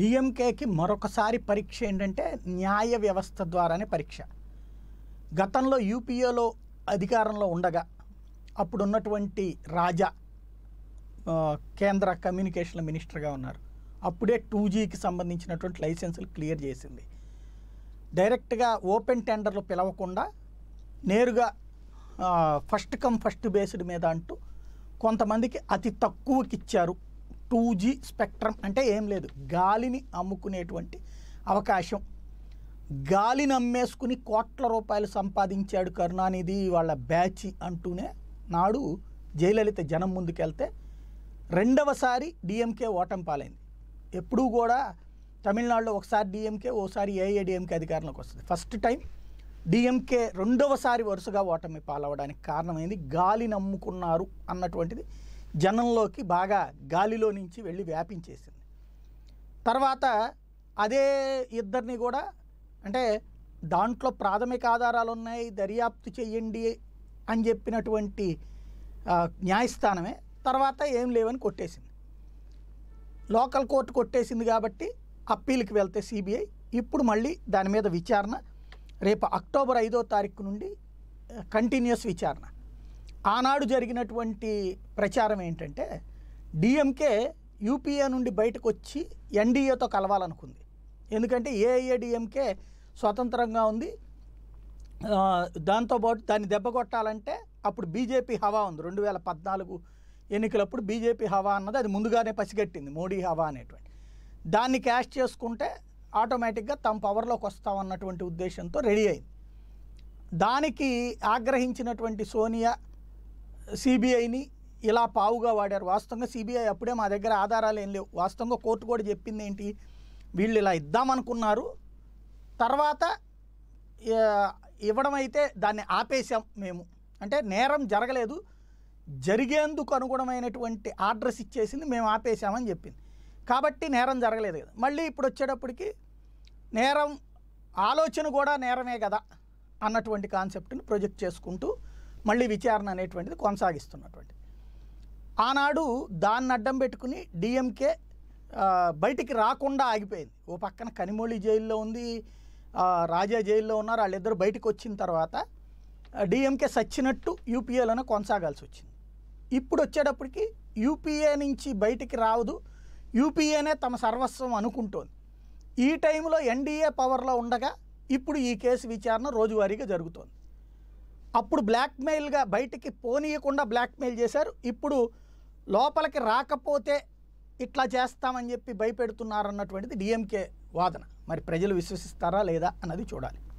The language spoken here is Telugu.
డిఎంకేకి మరొకసారి పరీక్ష ఏంటంటే న్యాయ వ్యవస్థ ద్వారానే పరీక్ష గతంలో యూపీఏలో అధికారంలో ఉండగా అప్పుడున్నటువంటి రాజా కేంద్ర కమ్యూనికేషన్ల మినిస్టర్గా ఉన్నారు అప్పుడే టూ జీకి సంబంధించినటువంటి లైసెన్సులు క్లియర్ చేసింది డైరెక్ట్గా ఓపెన్ టెండర్లు పిలవకుండా నేరుగా ఫస్ట్ కమ్ ఫస్ట్ బేస్డ్ మీద అంటూ కొంతమందికి అతి తక్కువకి ఇచ్చారు టూ జీ స్పెక్ట్రమ్ అంటే ఏం లేదు గాలిని అమ్ముకునేటువంటి అవకాశం గాలిని అమ్మేసుకుని కోట్ల రూపాయలు సంపాదించాడు కరుణానిధి వాళ్ళ బ్యాచ్ అంటూనే నాడు జయలలిత జనం ముందుకెళ్తే రెండవసారి డిఎంకే ఓటమి పాలైంది ఎప్పుడూ కూడా తమిళనాడులో ఒకసారి డిఎంకే ఓసారి ఏఐడిఎంకే అధికారంలోకి వస్తుంది ఫస్ట్ టైం డిఎంకే రెండవసారి వరుసగా ఓటమి పాలవడానికి కారణమైంది గాలి నమ్ముకున్నారు అన్నటువంటిది జనంలోకి బాగా గాలిలో నుంచి వెళ్ళి వ్యాపించేసింది తర్వాత అదే ఇద్దరిని కూడా అంటే దాంట్లో ప్రాథమిక ఆధారాలు ఉన్నాయి దర్యాప్తు చేయండి అని చెప్పినటువంటి న్యాయస్థానమే తర్వాత ఏం లేవని కొట్టేసింది లోకల్ కోర్టు కొట్టేసింది కాబట్టి అప్పీల్కి వెళ్తే సిబిఐ ఇప్పుడు మళ్ళీ దాని మీద విచారణ రేపు అక్టోబర్ ఐదో తారీఖు నుండి కంటిన్యూస్ విచారణ ఆనాడు జరిగినటువంటి ప్రచారం ఏంటంటే డిఎంకే యూపీఏ నుండి బయటకు వచ్చి ఎన్డీఏతో కలవాలనుకుంది ఎందుకంటే ఏఐఏడిఎంకే స్వతంత్రంగా ఉంది దాంతోపాటు దాన్ని దెబ్బ కొట్టాలంటే అప్పుడు బీజేపీ హవా ఉంది రెండు వేల పద్నాలుగు ఎన్నికలప్పుడు బీజేపీ హవా అన్నది అది ముందుగానే పసిగట్టింది మోడీ హవా అనేటువంటి దాన్ని క్యాష్ చేసుకుంటే ఆటోమేటిక్గా తమ పవర్లోకి వస్తామన్నటువంటి ఉద్దేశంతో రెడీ అయింది దానికి ఆగ్రహించినటువంటి సోనియా సిబిఐని ఇలా పావుగా వాడారు వాస్తవంగా సిబిఐ అప్పుడే మా దగ్గర ఆధారాలు ఏం లేవు వాస్తవంగా కోర్టు కూడా చెప్పింది ఏంటి వీళ్ళు ఇలా ఇద్దామనుకున్నారు తర్వాత ఇవ్వడం అయితే దాన్ని ఆపేశాం మేము అంటే నేరం జరగలేదు జరిగేందుకు అనుగుణమైనటువంటి ఆర్డర్స్ ఇచ్చేసింది మేము ఆపేశామని చెప్పింది కాబట్టి నేరం జరగలేదు కదా మళ్ళీ ఇప్పుడు వచ్చేటప్పటికి నేరం ఆలోచన కూడా నేరమే కదా అన్నటువంటి కాన్సెప్ట్ని ప్రొజెక్ట్ చేసుకుంటూ మళ్ళీ విచారణ అనేటువంటిది కొనసాగిస్తున్నటువంటి ఆనాడు దాన్ని అడ్డం పెట్టుకుని డిఎంకే బయటికి రాకుండా ఆగిపోయింది ఓ పక్కన కనిమోళి జైల్లో ఉంది రాజా జైల్లో ఉన్నారు వాళ్ళిద్దరు బయటకు వచ్చిన తర్వాత డిఎంకే సచ్చినట్టు యూపీఏలోనే కొనసాగాల్సి వచ్చింది ఇప్పుడు వచ్చేటప్పటికి యూపీఏ నుంచి బయటికి రావదు యూపీఏనే తమ సర్వస్వం అనుకుంటోంది ఈ టైంలో ఎన్డీఏ పవర్లో ఉండగా ఇప్పుడు ఈ కేసు విచారణ రోజువారీగా జరుగుతోంది అప్పుడు బ్లాక్మెయిల్గా బయటికి పోనీయకుండా బ్లాక్మెయిల్ చేశారు ఇప్పుడు లోపలికి రాకపోతే ఇట్లా చేస్తామని చెప్పి భయపెడుతున్నారన్నటువంటిది డిఎంకే వాదన మరి ప్రజలు విశ్వసిస్తారా లేదా అన్నది చూడాలి